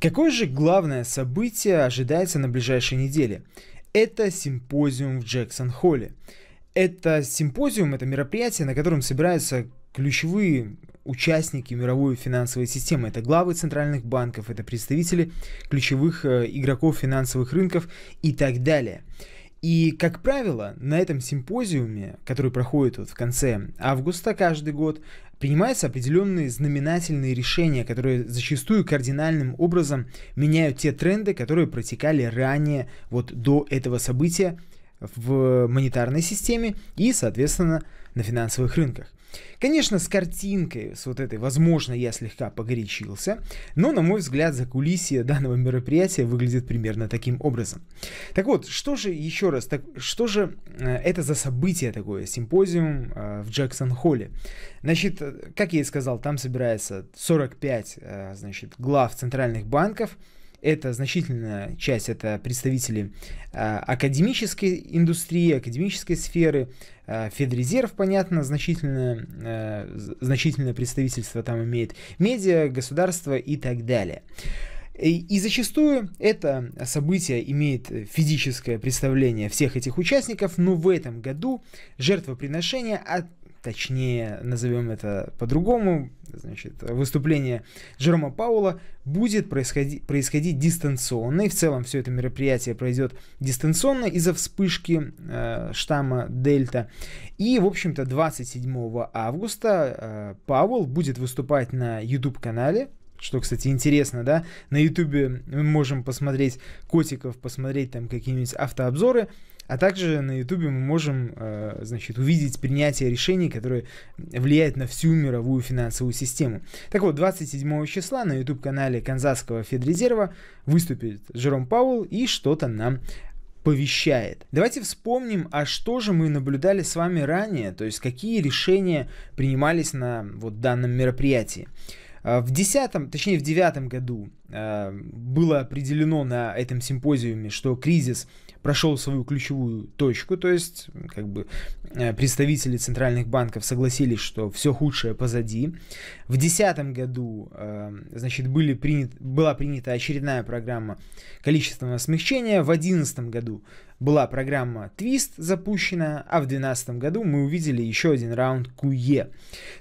Какое же главное событие ожидается на ближайшей неделе? Это симпозиум в Джексон-Холле. Это симпозиум, это мероприятие, на котором собираются ключевые участники мировой финансовой системы. Это главы центральных банков, это представители ключевых э, игроков финансовых рынков и так далее. И, как правило, на этом симпозиуме, который проходит вот в конце августа каждый год, принимаются определенные знаменательные решения, которые зачастую кардинальным образом меняют те тренды, которые протекали ранее, вот до этого события в монетарной системе и, соответственно, на финансовых рынках. Конечно, с картинкой, с вот этой, возможно, я слегка погорячился, но, на мой взгляд, закулисье данного мероприятия выглядит примерно таким образом. Так вот, что же, еще раз, так, что же э, это за событие такое, симпозиум э, в Джексон-Холле? Значит, э, как я и сказал, там собирается 45, значит, глав центральных банков, это значительная часть, это представители э, академической индустрии, академической сферы, Э, Федрезерв, понятно, значительное, э, значительное представительство там имеет, медиа, государство и так далее. И зачастую это событие имеет физическое представление всех этих участников, но в этом году жертвоприношения от точнее, назовем это по-другому, значит, выступление Джерома Паула будет происходить, происходить дистанционно, и в целом все это мероприятие пройдет дистанционно из-за вспышки э, штамма Дельта. И, в общем-то, 27 августа э, Пауэлл будет выступать на YouTube-канале что, кстати, интересно, да, на Ютубе мы можем посмотреть котиков, посмотреть там какие-нибудь автообзоры, а также на Ютубе мы можем, э, значит, увидеть принятие решений, которые влияют на всю мировую финансовую систему. Так вот, 27 числа на YouTube-канале Канзасского Федрезерва выступит Джером Пауэлл и что-то нам повещает. Давайте вспомним, а что же мы наблюдали с вами ранее, то есть какие решения принимались на вот данном мероприятии. А, в десятом, точнее в девятом году а, было определено на этом симпозиуме, что кризис прошел свою ключевую точку, то есть как бы Э, представители центральных банков согласились, что все худшее позади. В 2010 году э, значит, были принят, была принята очередная программа количественного смягчения. В 2011 году была программа Twist запущена, а в 2012 году мы увидели еще один раунд QE.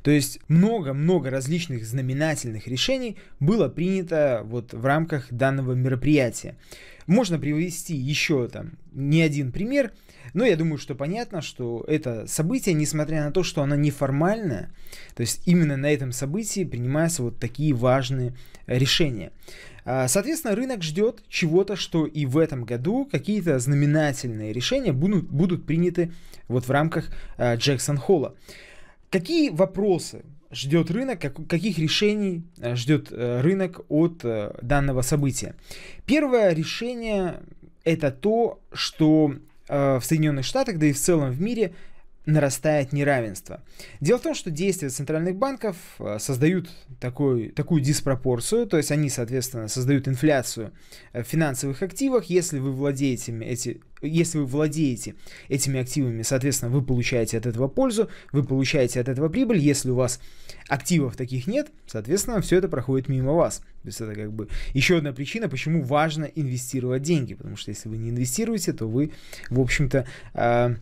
То есть много-много различных знаменательных решений было принято вот в рамках данного мероприятия. Можно привести еще там не один пример, но я думаю, что понятно, что это это событие, несмотря на то, что оно неформальное, то есть именно на этом событии принимаются вот такие важные решения. А, соответственно, рынок ждет чего-то, что и в этом году какие-то знаменательные решения будут, будут приняты вот в рамках а, Джексон Холла. Какие вопросы ждет рынок, каких решений а, ждет э, рынок от э, данного события? Первое решение это то, что э, в Соединенных Штатах, да и в целом в мире нарастает неравенство. Дело в том, что действия центральных банков э, создают такой, такую диспропорцию, то есть они, соответственно, создают инфляцию э, в финансовых активах. Если вы владеете, эти, если вы владеете этими активами, соответственно, вы получаете от этого пользу, вы получаете от этого прибыль. Если у вас активов таких нет, соответственно, все это проходит мимо вас. То есть это как бы еще одна причина, почему важно инвестировать деньги, потому что если вы не инвестируете, то вы, в общем-то, а,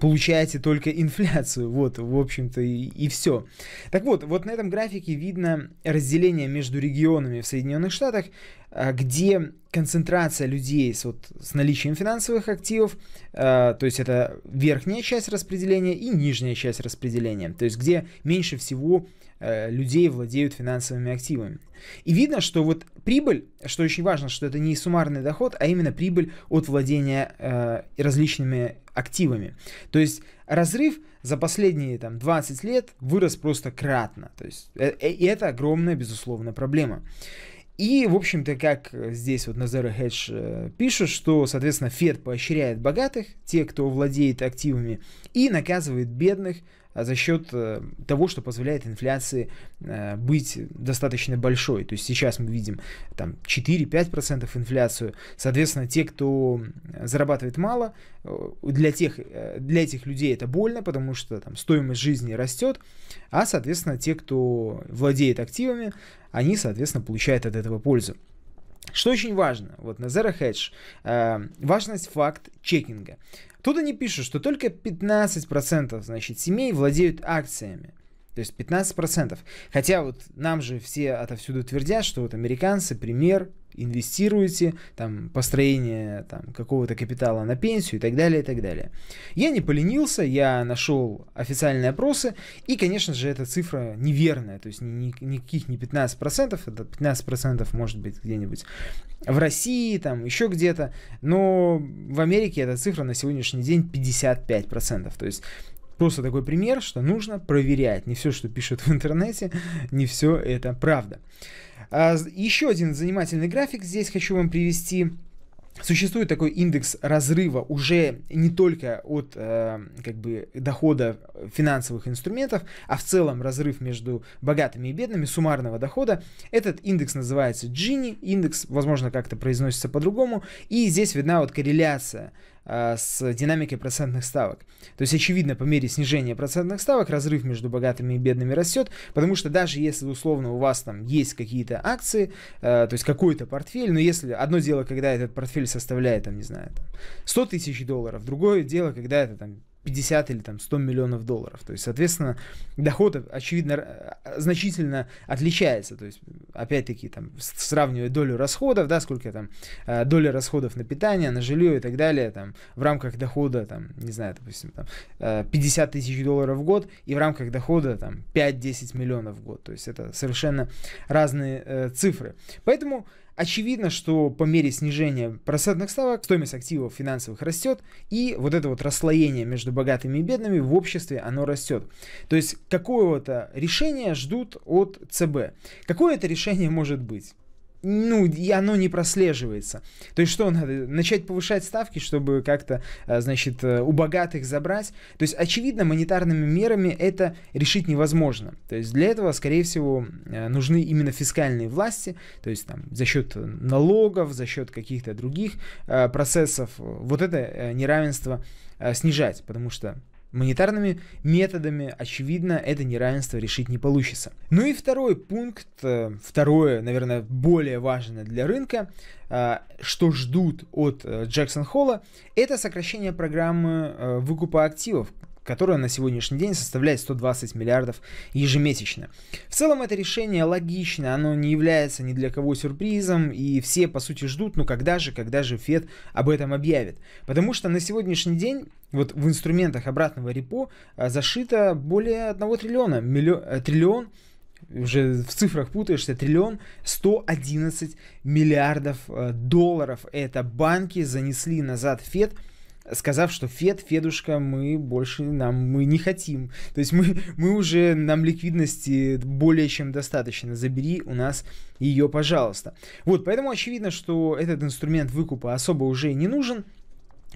получаете только инфляцию. Вот, в общем-то, и, и все. Так вот, вот на этом графике видно разделение между регионами в Соединенных Штатах, а, где концентрация людей с, вот, с наличием финансовых активов, э, то есть это верхняя часть распределения и нижняя часть распределения, то есть где меньше всего Э, людей владеют финансовыми активами. И видно, что вот прибыль, что очень важно, что это не суммарный доход, а именно прибыль от владения э, различными активами. То есть разрыв за последние там, 20 лет вырос просто кратно. То есть, э, э, и это огромная, безусловно, проблема. И, в общем-то, как здесь вот на Zero Hedge пишут, что, соответственно, Фед поощряет богатых, те, кто владеет активами, и наказывает бедных, а за счет э, того, что позволяет инфляции э, быть достаточно большой. То есть сейчас мы видим там 4-5% инфляцию. Соответственно, те, кто зарабатывает мало, э, для, тех, для этих людей это больно, потому что там стоимость жизни растет, а, соответственно, те, кто владеет активами, они, соответственно, получают от этого пользу. Что очень важно, вот на Zero Hedge, э, важность факт чекинга. Тут они пишут, что только 15% значит, семей владеют акциями. То есть 15%. Хотя вот нам же все отовсюду твердят, что вот американцы пример, инвестируете, там, построение там, какого-то капитала на пенсию и так далее, и так далее. Я не поленился, я нашел официальные опросы, и, конечно же, эта цифра неверная, то есть ни, ни, никаких не 15%, это 15% может быть где-нибудь в России, там, еще где-то, но в Америке эта цифра на сегодняшний день 55%, то есть Просто такой пример, что нужно проверять. Не все, что пишут в интернете, не все это правда. А, Еще один занимательный график здесь хочу вам привести. Существует такой индекс разрыва уже не только от э, как бы дохода финансовых инструментов, а в целом разрыв между богатыми и бедными суммарного дохода. Этот индекс называется Gini, индекс, возможно, как-то произносится по-другому, и здесь видна вот корреляция а, с динамикой процентных ставок. То есть, очевидно, по мере снижения процентных ставок разрыв между богатыми и бедными растет, потому что даже если, условно, у вас там есть какие-то акции, э, то есть какой-то портфель, но если одно дело, когда этот портфель составляет, там, не знаю, там, 100 тысяч долларов, другое дело, когда это там 50 или там 100 миллионов долларов. То есть, соответственно, доход, очевидно, э, значительно отличается. То есть, опять-таки, там, сравнивая долю расходов, да, сколько там э, доля расходов на питание, на жилье и так далее, там, в рамках дохода, там, не знаю, допустим, там, 50 э, тысяч долларов в год и в рамках дохода, там, 5-10 миллионов в год. То есть, это совершенно разные э, цифры. Поэтому Очевидно, что по мере снижения процентных ставок стоимость активов финансовых растет, и вот это вот расслоение между богатыми и бедными в обществе, оно растет. То есть какое то решение ждут от ЦБ. Какое это решение может быть? ну, и оно не прослеживается. То есть что надо? Начать повышать ставки, чтобы как-то, э, значит, э, у богатых забрать? То есть, очевидно, монетарными мерами это решить невозможно. То есть для этого, скорее всего, э, нужны именно фискальные власти, то есть там за счет налогов, за счет каких-то других процессов вот это неравенство снижать, потому что Монетарными методами, очевидно, это неравенство решить не получится. Ну и второй пункт, э, второе, наверное, более важное для рынка, э, что ждут от э, Джексон Холла, это сокращение программы выкупа активов, которая на сегодняшний день составляет 120 миллиардов ежемесячно. В целом это решение логично, оно не является ни для кого сюрпризом, и все по сути ждут, ну когда же, когда же Фед об этом объявит. Потому что на сегодняшний день вот в инструментах обратного репо а, зашито более 1 триллиона, миллион, э, триллион уже в цифрах путаешься, триллион 111 миллиардов э, долларов. Это банки занесли назад Фед – сказав, что Фед, Федушка, мы больше нам, мы не хотим. То есть мы, мы уже, нам ликвидности более чем достаточно, забери у нас ее, пожалуйста. Вот, поэтому очевидно, что этот инструмент выкупа особо уже не нужен,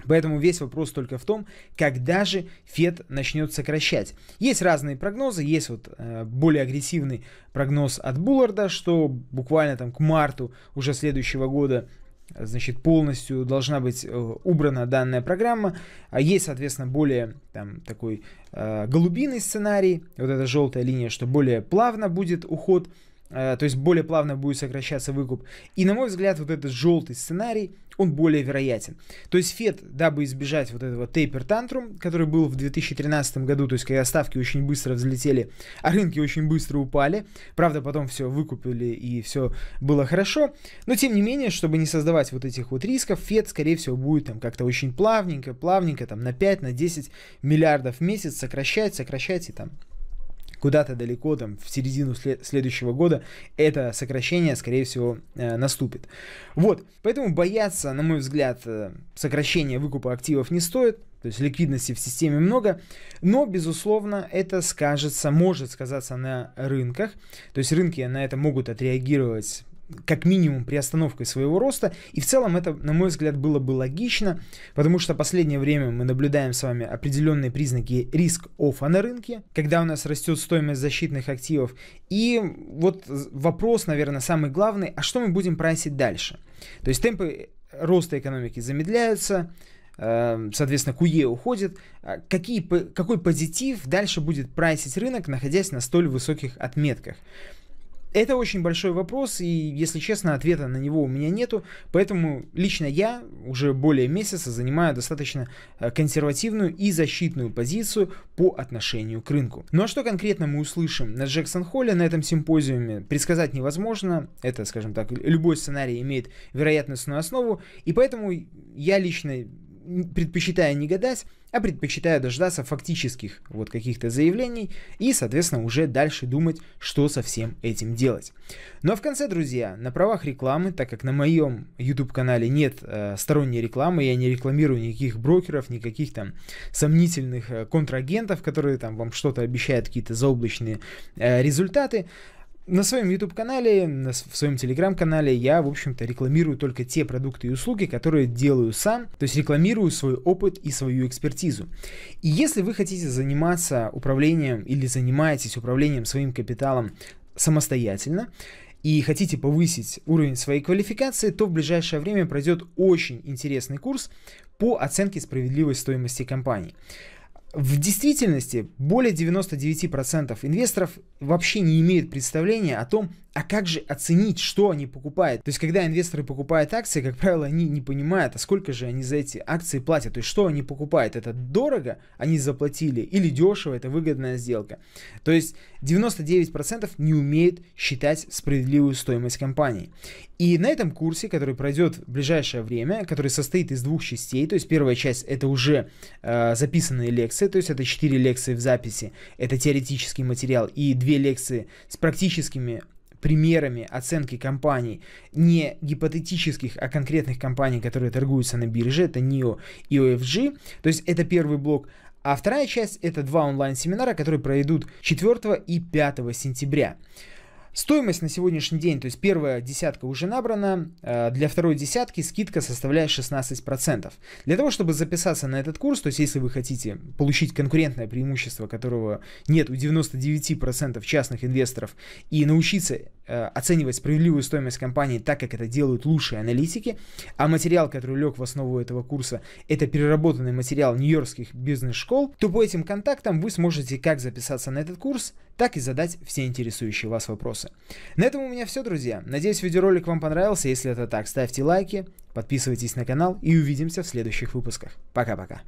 Поэтому весь вопрос только в том, когда же Фед начнет сокращать. Есть разные прогнозы, есть вот э, более агрессивный прогноз от Булларда, что буквально там к марту уже следующего года значит, полностью должна быть э, убрана данная программа. А есть, соответственно, более там, такой э, голубиный сценарий, вот эта желтая линия, что более плавно будет уход Э, то есть более плавно будет сокращаться выкуп. И, на мой взгляд, вот этот желтый сценарий, он более вероятен. То есть Фед, дабы избежать вот этого тейпер-тантрум, который был в 2013 году, то есть когда ставки очень быстро взлетели, а рынки очень быстро упали, правда, потом все выкупили и все было хорошо, но тем не менее, чтобы не создавать вот этих вот рисков, Фед, скорее всего, будет там как-то очень плавненько, плавненько, там на 5, на 10 миллиардов в месяц сокращать, сокращать и там куда-то далеко, там, в середину след- следующего года, это сокращение, скорее всего, э, наступит. Вот, поэтому бояться, на мой взгляд, э, сокращения выкупа активов не стоит, то есть ликвидности в системе много, но, безусловно, это скажется, может сказаться на рынках. То есть рынки на это могут отреагировать как минимум приостановкой своего роста. И в целом это, на мой взгляд, было бы логично, потому что последнее время мы наблюдаем с вами определенные признаки риск-оффа на рынке, когда у нас растет стоимость защитных активов. И вот вопрос, наверное, самый главный, а что мы будем прайсить дальше? То есть темпы роста экономики замедляются, э, соответственно, куе уходит. А какие, какой позитив дальше будет прайсить рынок, находясь на столь высоких отметках? Это очень большой вопрос, и, если честно, ответа на него у меня нету, поэтому лично я уже более месяца занимаю достаточно э, консервативную и защитную позицию по отношению к рынку. Ну а что конкретно мы услышим на Джексон Холле на этом симпозиуме, предсказать невозможно, это, скажем так, любой сценарий имеет вероятностную основу, и поэтому я лично предпочитаю не гадать, а предпочитаю дождаться фактических вот каких-то заявлений и, соответственно, уже дальше думать, что со всем этим делать. Но в конце, друзья, на правах рекламы, так как на моем YouTube-канале нет э, сторонней рекламы, я не рекламирую никаких брокеров, никаких там сомнительных э, контрагентов, которые там вам что-то обещают, какие-то заоблачные э, результаты, на своем YouTube-канале, на, в своем Telegram-канале я, в общем-то, рекламирую только те продукты и услуги, которые делаю сам, то есть рекламирую свой опыт и свою экспертизу. И если вы хотите заниматься управлением или занимаетесь управлением своим капиталом самостоятельно, и хотите повысить уровень своей квалификации, то в ближайшее время пройдет очень интересный курс по оценке справедливой стоимости компании. В действительности более 99% инвесторов вообще не имеют представления о том, а как же оценить, что они покупают. То есть, когда инвесторы покупают акции, как правило, они не понимают, а сколько же они за эти акции платят. То есть, что они покупают. Это дорого они заплатили или дешево, это выгодная сделка. То есть, 99% не умеют считать справедливую стоимость компании. И на этом курсе, который пройдет в ближайшее время, который состоит из двух частей, то есть, первая часть это уже э, записанные лекции, лекция, то есть это 4 лекции в записи, это теоретический материал, и 2 лекции с практическими примерами оценки компаний, не гипотетических, а конкретных компаний, которые торгуются на бирже, это NIO и OFG, то есть это первый блок, а вторая часть это два онлайн-семинара, которые пройдут 4 и 5 сентября. Стоимость на сегодняшний день, то есть первая десятка уже набрана, э, для второй десятки скидка составляет 16%. Для того, чтобы записаться на этот курс, то есть если вы хотите получить конкурентное преимущество, которого нет у 99% частных инвесторов, и научиться Э, оценивать справедливую стоимость компании так, как это делают лучшие аналитики, а материал, который лег в основу этого курса, это переработанный материал нью-йоркских бизнес-школ, то по этим контактам вы сможете как записаться на этот курс, так и задать все интересующие вас вопросы. На этом у меня все, друзья. Надеюсь, видеоролик вам понравился. Если это так, ставьте лайки, подписывайтесь на канал и увидимся в следующих выпусках. Пока-пока.